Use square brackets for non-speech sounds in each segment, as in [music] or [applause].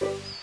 Thank you.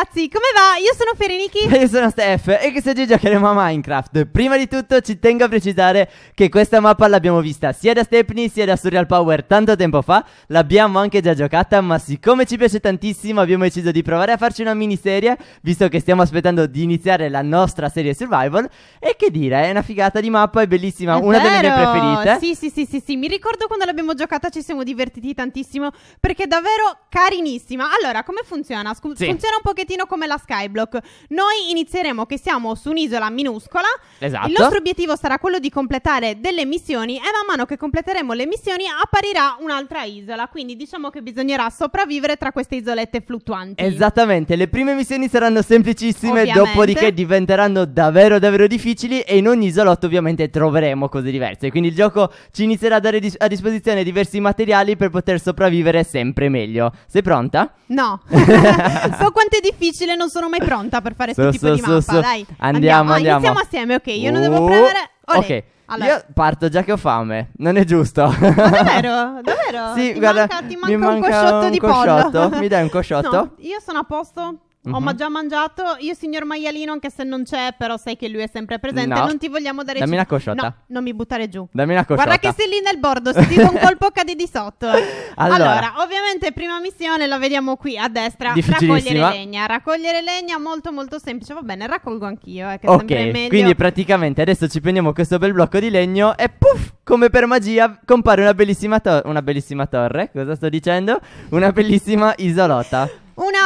ragazzi, come va? Io sono Fereniki E [laughs] io sono Steph e questo oggi giocheremo a Minecraft. Prima di tutto ci tengo a precisare che questa mappa l'abbiamo vista sia da Stepney sia da Surreal Power tanto tempo fa. L'abbiamo anche già giocata, ma siccome ci piace tantissimo abbiamo deciso di provare a farci una miniserie, visto che stiamo aspettando di iniziare la nostra serie survival. E che dire, è una figata di mappa, è bellissima, è una vero. delle mie preferite. Sì, sì, sì, sì, sì, mi ricordo quando l'abbiamo giocata ci siamo divertiti tantissimo perché è davvero carinissima. Allora, come funziona? Scu- sì. Funziona un pochettino pochettino come la Skyblock. Noi inizieremo che siamo su un'isola minuscola. Esatto. Il nostro obiettivo sarà quello di completare delle missioni e man mano che completeremo le missioni apparirà un'altra isola. Quindi diciamo che bisognerà sopravvivere tra queste isolette fluttuanti. Esattamente, le prime missioni saranno semplicissime, ovviamente. dopodiché diventeranno davvero davvero difficili e in ogni isolotto ovviamente troveremo cose diverse. Quindi il gioco ci inizierà a dare dis- a disposizione diversi materiali per poter sopravvivere sempre meglio. Sei pronta? No. [laughs] so quanto è difficile difficile, non sono mai pronta per fare questo [laughs] tipo di mappa. Dai, andiamo, andiamo. andiamo. Ah, iniziamo assieme, ok. Io non devo oh, prendere. Olè. Ok. Allora. Io parto già che ho fame, non è giusto. Ma davvero? Davvero? Sì, ti guarda, manca, ti manca, mi manca un cosciotto un di cosciotto. pollo. Mi dai un [laughs] cosciotto? No, io sono a posto. Mm-hmm. Ho già mangiato. Io, signor Maialino, anche se non c'è, però sai che lui è sempre presente. No. Non ti vogliamo dare. Dammi c- una cosciotta. No, non mi buttare giù. Dammi una cosciotta. Guarda che sei lì nel bordo. Se ti dice un [laughs] colpo cadi di sotto. Eh. allora. allora. ovviamente, prima missione la vediamo qui a destra. Raccogliere legna. Raccogliere legna, molto, molto semplice. Va bene, raccolgo anch'io. Eh, ok, quindi praticamente adesso ci prendiamo questo bel blocco di legno e puff, come per magia, compare una bellissima, to- una bellissima torre. Cosa sto dicendo? Una bellissima isolota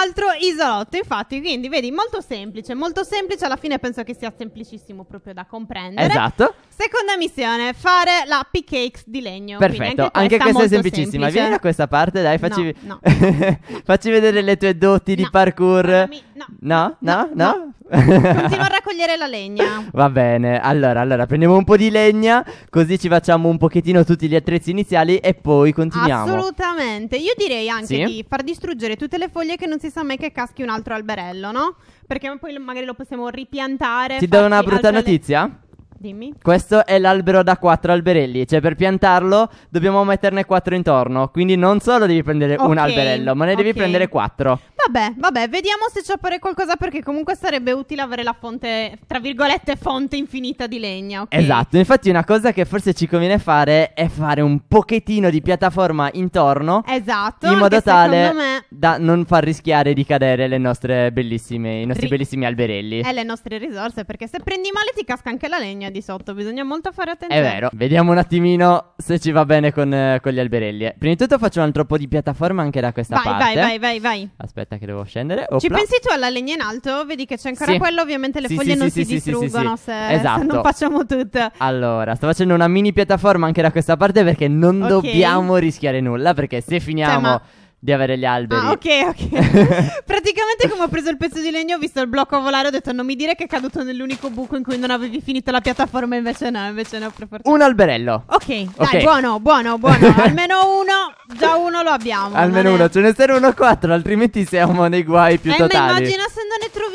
altro isolotto, infatti, quindi vedi, molto semplice, molto semplice, alla fine penso che sia semplicissimo proprio da comprendere. Esatto. Seconda missione, fare la cakes di legno. Perfetto, anche, anche questa, è semplicissima. Semplice. Vieni da questa parte, dai, facci, no, no. [laughs] facci vedere le tue doti no. di parkour. Mi... No. No? No? No? Continua a raccogliere la legna. Va bene, allora, allora prendiamo un po' di legna, così ci facciamo un pochettino tutti gli attrezzi iniziali e poi continuiamo. Assolutamente. Io direi anche Sì? di far distruggere tutte le foglie che non si sa mai che caschi un altro alberello, no? Perché poi magari lo possiamo ripiantare. Ti do una brutta altre notizia? Dimmi. Questo è l'albero da quattro alberelli, cioè per piantarlo dobbiamo metterne quattro intorno, quindi non solo devi prendere Ok, un alberello, ma ne devi ok. prendere quattro. Vabbè, vabbè, vediamo se ci appare qualcosa perché comunque sarebbe utile avere la fonte, tra virgolette, fonte infinita di legna. Okay? Esatto, infatti una cosa che forse ci conviene fare è fare un pochettino di piattaforma intorno. Esatto. In modo tale me... da non far rischiare di cadere le nostre bellissime, i nostri Ri... bellissimi alberelli. E le nostre risorse, perché se prendi male ti casca anche la legna di sotto, bisogna molto fare attenzione. È vero, vediamo un attimino se ci va bene con, eh, con gli alberelli. Prima di tutto faccio un altro po' di piattaforma anche da questa vai, parte. Vai, vai, vai, vai. Aspetta aspetta che devo scendere. Opla. Ci pensi tu alla legna in alto? Vedi che c'è ancora sì. quello, ovviamente le sì, foglie sì, non si distruggono se, esatto. se, non facciamo tutto. Allora, sto facendo una mini piattaforma anche da questa parte perché non okay. dobbiamo rischiare nulla perché se finiamo... Cioè, ma di avere gli alberi. Ah, ok, ok. [laughs] Praticamente come ho preso il pezzo di legno, ho visto il blocco a volare, ho detto non mi dire che è caduto nell'unico buco in cui non avevi finito la piattaforma, invece no, invece no, per fortuna. Un alberello. Ok, dai, okay. buono, buono, buono. [laughs] Almeno uno, già uno lo abbiamo. Almeno uno, è... ce ne serve uno o quattro, altrimenti siamo nei guai più eh, totali. Ma immagina se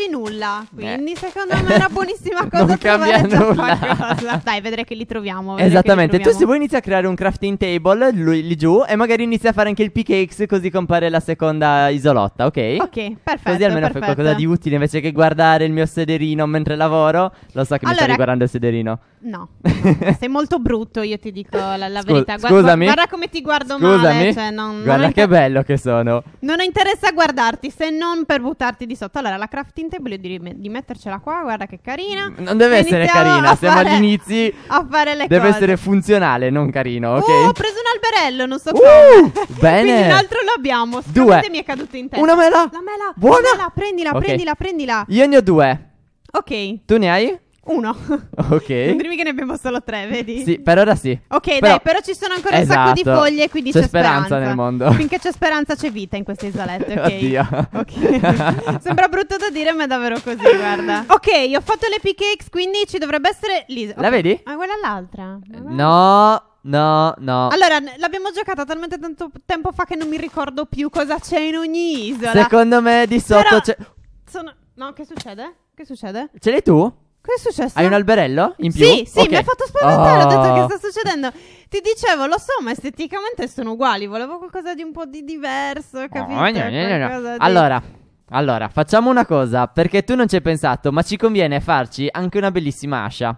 nulla. Eh. Quindi, Beh. secondo me è una buonissima [laughs] cosa. non cambia nulla. [laughs] Dai, vedrai che li troviamo. Esattamente. Li troviamo. Tu, se vuoi, inizia a creare un crafting table lui, lì giù e magari inizia a fare anche il pickaxe, così compare la seconda isolotta, ok? Ok, perfetto. Così almeno fai qualcosa di utile invece che guardare il mio sederino mentre lavoro. Lo so che allora, mi stai guardando il sederino. No, no [laughs] sei molto brutto, io ti dico la, la Scus- verità. Guarda, scusami. Guarda come ti guardo scusami. male. Cioè, non, guarda non che inter- bello che sono. Non interessa guardarti se non per buttarti di sotto. Allora, la crafting table table di, di, mettercela qua, guarda che carina. Mm, non deve essere carina, siamo agli inizi. [laughs] A fare le deve cose. Deve essere funzionale, non carino, ok? Oh, ho preso un alberello, non so uh, come. [laughs] Bene. Quindi l'altro lo abbiamo. Due. mi è caduto in testa. Una mela. La mela. Buona. La mela, prendila, okay. prendila, prendila. Io ne ho due. Ok. Tu ne hai? Uno. Ok. [laughs] non dirmi che ne abbiamo solo tre, vedi? Sì, per ora sì. Ok, però... dai, però ci sono ancora esatto. un sacco di esatto. foglie, quindi c'è, c'è speranza. speranza. nel mondo. [laughs] Finché c'è speranza c'è vita in queste isolette, ok? Oddio. Ok. [laughs] Sembra brutto da dire, ma è davvero così, guarda. Ok, ho fatto le cakes, quindi ci dovrebbe essere l'isola. Okay. La vedi? Ma ah, quella l'altra. Eh, no. No, no. Allora, l'abbiamo giocata talmente tanto tempo fa che non mi ricordo più cosa c'è in ogni isola. Secondo me di sotto Però c'è. Sono... No, che succede? Che succede? Ce l'hai tu? Cosa è successo? Hai un alberello in più? Sì, sì, okay. mi ha fatto spaventare, oh. ho detto che oh. sta succedendo. Ti dicevo, lo so, ma esteticamente sono uguali, volevo qualcosa di un po' di diverso, oh, capito? Oh, no, no, no, Allora, allora, facciamo una cosa, perché tu non ci hai pensato, ma ci conviene farci anche una bellissima ascia.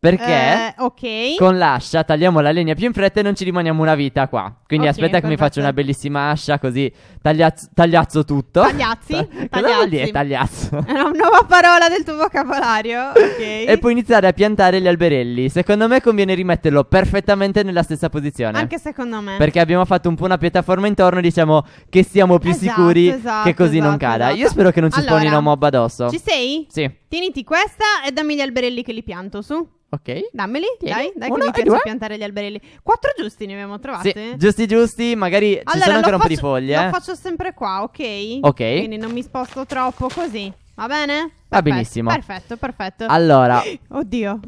Perché eh, okay. con l'ascia tagliamo la legna più in fretta e non ci rimaniamo una vita qua. Quindi okay, aspetta che mi faccio una bellissima ascia così tagliazzo, tagliazzo tutto. Tagliazzi? tagliazzi. [laughs] Cosa vuol dire tagliazzo? [laughs] È una nuova parola del tuo vocabolario. [laughs] Okay. e puoi iniziare a piantare gli alberelli. Secondo me conviene rimetterlo perfettamente nella stessa posizione. Anche secondo me. Perché abbiamo fatto un po' una piattaforma intorno, diciamo che siamo più esatto, sicuri esatto, che così esatto, non cada. Io esatto. spero che non ci allora, sponino mob addosso. Ci sei? Sì. Tieniti questa e dammi gli alberelli che li pianto su. Ok. Dammeli, sì. dai, dai Uno che mi piace piantare gli alberelli. Quattro giusti ne abbiamo trovati. Sì, giusti giusti, magari allora, ci sono ancora faccio, un po' di foglie. Lo eh. faccio sempre qua, ok? Ok. Quindi non mi sposto troppo così. Va bene? Perfetto, Va benissimo. Perfetto, perfetto. Allora. [laughs] Oddio.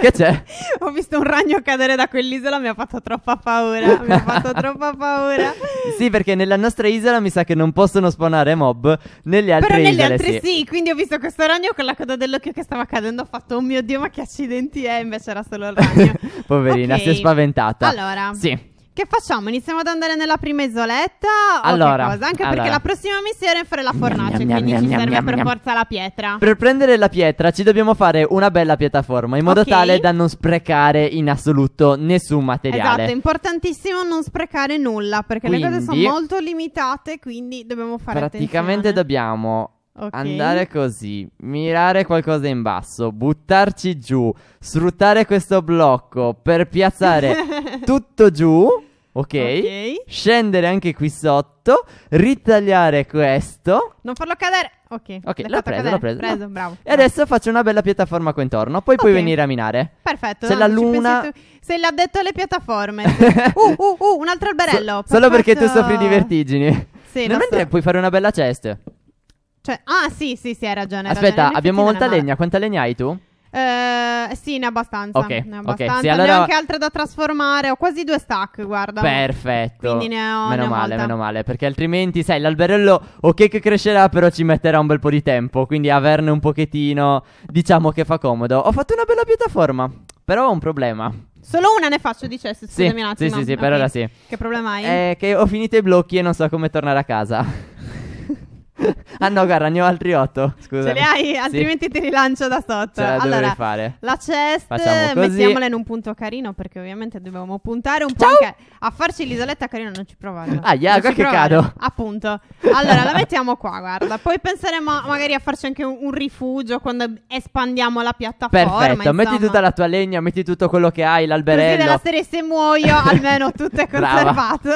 [laughs] che c'è? [laughs] Ho visto un ragno cadere da quell'isola, mi ha fatto troppa paura. mi ha fatto troppa paura. sì, perché nella nostra isola mi sa che non possono spawnare mob. Nelle altre Però nelle altre sì. sì. Quindi ho visto questo ragno con la coda dell'occhio che stava cadendo. Ho fatto, oh mio Dio, ma che accidenti è? Invece era solo il ragno. Poverina, okay. si è spaventata. Allora. Sì. Che facciamo? Iniziamo ad andare nella prima isoletta? Allora, Anche allora. perché la prossima missione è fare la fornace, miam, quindi miam, ci miam, serve per forza la pietra. Per prendere la pietra ci dobbiamo fare una bella piattaforma, in modo okay. tale da non sprecare in assoluto nessun materiale. Esatto, è importantissimo non sprecare nulla, perché quindi, le cose sono molto limitate, quindi dobbiamo fare praticamente attenzione. Praticamente dobbiamo Okay. Andare così, mirare qualcosa in basso, buttarci giù, sfruttare questo blocco per piazzare [laughs] tutto giù Okay. ok? Scendere anche qui sotto, ritagliare questo. Non farlo cadere. Ok, okay l'ho preso, l'ho preso. preso no. bravo, e adesso faccio una bella piattaforma qua intorno. Poi okay. puoi venire a minare. Perfetto. Se no, la luna. Sei l'addetto alle piattaforme. [laughs] uh, uh, uh, un altro alberello. So, solo perché tu soffri di vertigini. Sì, Normalmente so. puoi fare una bella cesta. Cioè, ah, sì, sì, sì, hai ragione. Aspetta, ragione. abbiamo molta legna. Quanta legna hai tu? Eh, sì, ne abbastanza. Ok, ne abbastanza. Okay, sì, allora... Ne ho anche altre da trasformare. Ho quasi due stack, guarda. Perfetto. Quindi ne ho. Meno ne ho male, molta. meno male. Perché altrimenti, sai, l'alberello, ok che crescerà, però ci metterà un bel po' di tempo. Quindi averne un pochettino, diciamo che fa comodo. Ho fatto una bella piattaforma, però ho un problema. Solo una ne faccio di scusami sì, un attimo. Sì, sì, sì, okay. per ora sì. Che problema hai? È eh, che ho finito i blocchi e non so come tornare a casa. [laughs] ah no, guarda, ne ho altri otto. Scusa. Ce li hai? Altrimenti sì. ti rilancio da sotto. Ce allora, fare. La chest, mettiamola in un punto carino perché ovviamente dovevamo puntare un Ciao. po' anche a farci l'isoletta carina. Non ci provare. Ah, yeah, qua che provano. cado. Appunto. Allora, la mettiamo qua, guarda. Poi penseremo magari a farci anche un, un rifugio quando espandiamo la piattaforma. Perfetto, insomma. metti tutta la tua legna, metti tutto quello che hai, l'alberello. Così nella serie se muoio [laughs] almeno tutto è conservato.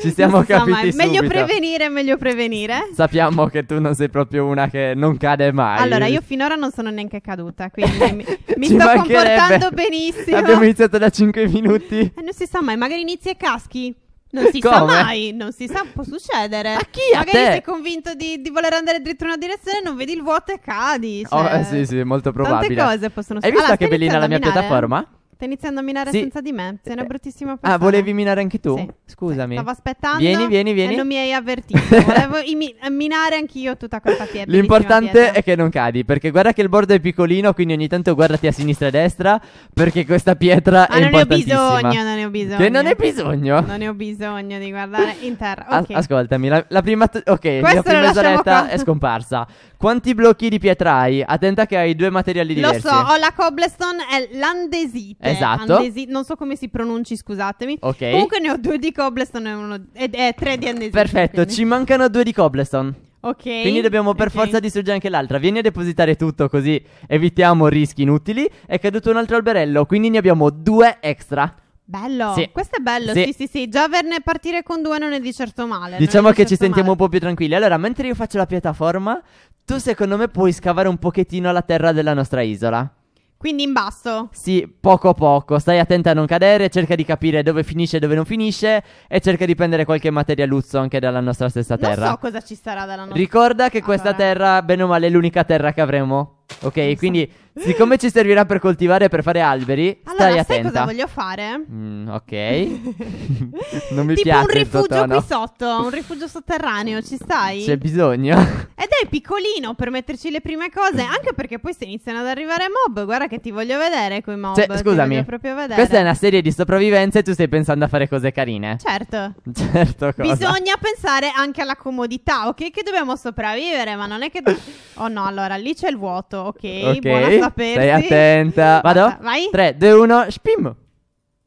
Ci siamo capiti Meglio prevenire, meglio prevenire. Sappiamo che tu non sei proprio una che non cade mai. Allora, io finora non sono neanche caduta, quindi mi, [laughs] mi sto comportando benissimo. Abbiamo iniziato da 5 minuti. E eh, non si sa mai, magari inizi e caschi. Non si Come? sa mai, non si sa, può succedere. A chi? Magari a te? sei convinto di, di, voler andare dritto in una direzione, non vedi il vuoto e cadi. Oh, cioè... Oh, eh, sì, sì, molto probabile. Tante cose possono succedere. Hai visto allora, che bellina la mia piattaforma? Stai iniziando a minare sì. senza di me. Sei una bruttissima ah, persona. Ah, volevi minare anche tu? Sì. Scusami. Stavo aspettando. Vieni, vieni, vieni. E non mi hai avvertito. Volevo [laughs] imi- minare anch'io tutta questa pietra. L'importante eh. è che non cadi, perché guarda che il bordo è piccolino, quindi ogni tanto guardati a sinistra e a destra, perché questa pietra Ma è importantissima. Ma non ne ho bisogno, non ne ho bisogno. Che non ne ho bisogno? Non ne ho bisogno di guardare in terra. Okay. As- ascoltami, la, la, prima... T- ok, Questo la prima mezz'oretta è scomparsa. Quanti blocchi di pietra hai? Attenta che hai due materiali diversi. Lo so, ho la cobblestone e l'andesite. Esatto. Andesi- non so come si pronunci, scusatemi. Ok. Comunque ne ho due di Cobblestone è, uno, è, è tre di Andesit. Perfetto, quindi. ci mancano due di Cobblestone. Ok. Quindi dobbiamo per okay. forza distruggere anche l'altra. Vieni a depositare tutto così evitiamo rischi inutili. È caduto un altro alberello, quindi ne abbiamo due extra. Bello, sì. questo è bello, sì. sì sì sì, già averne partire con due non è di certo male Diciamo che certo ci sentiamo male. un po' più tranquilli Allora, mentre io faccio la piattaforma, tu secondo me puoi scavare un pochettino la terra della nostra isola quindi in basso. Sì, poco poco. Stai attenta a non cadere, cerca di capire dove finisce e dove non finisce e cerca di prendere qualche materia luzzo anche dalla nostra stessa terra. Non so cosa ci sarà dalla nostra. terra. Ricorda che allora. questa terra, bene o male, è l'unica terra che avremo. Ok, quindi siccome ci servirà per coltivare e per fare alberi, allora, stai attenta. Allora, cosa voglio fare? Mm, ok. [laughs] non mi tipo piace un rifugio Totò, qui sotto, un rifugio sotterraneo, ci stai? C'è bisogno. Ed è piccolino per metterci le prime cose, anche perché poi se iniziano ad arrivare mob, guarda che ti voglio vedere quei mob. Cioè, scusami. Questa è una serie di sopravvivenze e tu stai pensando a fare cose carine. Certo. [laughs] certo cosa. Bisogna pensare anche alla comodità, ok? Che dobbiamo sopravvivere, ma non è che... [laughs] Oh no, allora, lì c'è il vuoto fatto. Certo, ok, okay. buona sapersi. Stai attenta. [laughs] Vado? Vai. 3, 2, 1, spim.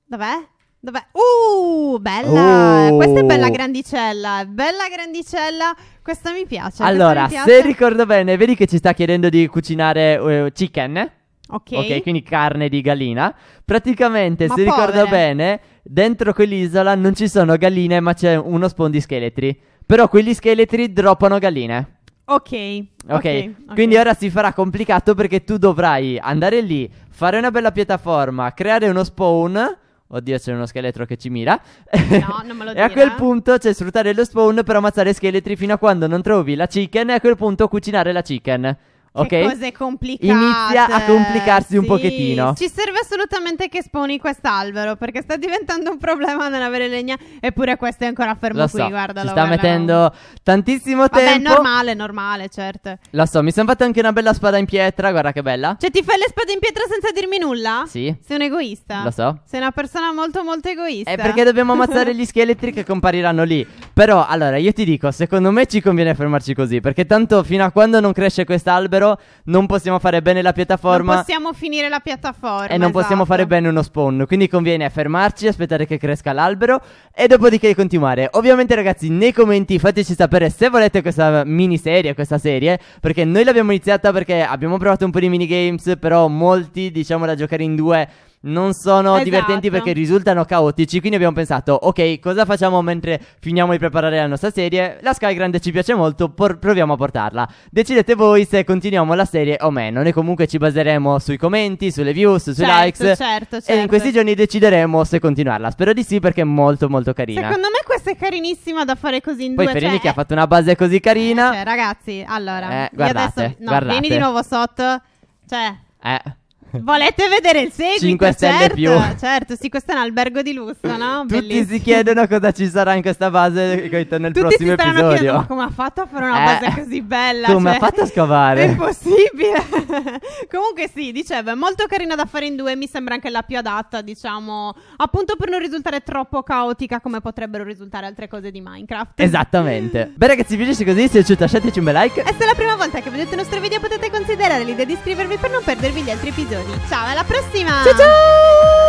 Dov'è? Dov'è? Uh, bella! Oh. Questa è bella grandicella, bella grandicella. Questa mi piace. Allora, mi piace. se ricordo bene, vedi che ci sta chiedendo di cucinare uh, chicken? Ok. Ok, quindi carne di gallina. Praticamente, ma se povere. ricordo bene, dentro quell'isola non ci sono galline, ma c'è uno spondischeletri. Però quegli scheletri droppano galline. Okay, ok. Ok. Quindi ora si farà complicato perché tu dovrai andare lì, fare una bella piattaforma, creare uno spawn. Oddio, c'è uno scheletro che ci mira. No, [laughs] non me lo dire. e a quel eh. punto c'è sfruttare lo spawn per ammazzare scheletri fino a quando non trovi la chicken e a quel punto cucinare la chicken. Okay? Che cose complicate. Inizia a complicarsi sì. un pochettino. Ci serve assolutamente che esponi quest'albero perché sta diventando un problema nell'avere legna. Eppure questo è ancora fermo Lo qui, so, guarda. Ci sta guarda, mettendo tantissimo Vabbè, tempo. Vabbè, normale, normale, certo. Lo so, mi sono fatta anche una bella spada in pietra, guarda che bella. Cioè ti fai le spade in pietra senza dirmi nulla? Sì. Sei un egoista. Lo so. Sei una persona molto molto egoista. È perché dobbiamo ammazzare [laughs] gli scheletri che compariranno lì. Però, allora, io ti dico, secondo me ci conviene fermarci così perché tanto fino a quando non cresce quest'albero albero, non possiamo fare bene la piattaforma. Non possiamo finire la piattaforma. E non esatto. possiamo fare esatto. bene uno spawn. Quindi conviene fermarci, aspettare che cresca l'albero e dopodiché continuare. Ovviamente ragazzi, nei commenti fateci sapere se volete questa miniserie, questa serie, perché noi l'abbiamo iniziata perché abbiamo provato un po' di minigames, però molti diciamo da giocare in due non sono esatto. divertenti perché risultano caotici. Quindi abbiamo pensato, ok, cosa facciamo mentre finiamo di preparare la nostra serie? La Sky Grande ci piace molto, por- proviamo a portarla. Decidete voi se continuiamo la serie o meno. Noi comunque ci baseremo sui commenti, sulle views, sui certo, likes. Certo, certo. E in questi giorni decideremo se continuarla. Spero di sì perché è molto molto carina. Secondo me questa è carinissima da fare così in Poi due. Poi Ferini cioè... che ha fatto una base così eh, carina. Eh, cioè, ragazzi, allora, eh, guardate, adesso... no, guardate. vieni di nuovo sotto. Cioè, eh Volete vedere il seguito? 5 stelle certo, più. Certo, sì, questo è un albergo di lusso, no? Tutti Bellissimo. si chiedono cosa ci sarà in questa base nel Tutti prossimo episodio. Chiedendo, come ha fatto a fare una eh, base così bella? Come cioè, ha fatto a scavare? È possibile. [laughs] Comunque sì, dicevo, è molto carina da fare in due, mi sembra anche la più adatta, diciamo, appunto per non risultare troppo caotica come potrebbero risultare altre cose di Minecraft. Esattamente. Beh ragazzi, vi piace così? Se è piaciuto lasciateci un bel like. E se è la prima volta che vedete il nostro video potete considerare l'idea di iscrivervi per non perdervi gli altri episodi. Ciao, alla prossima! Ciao ciao!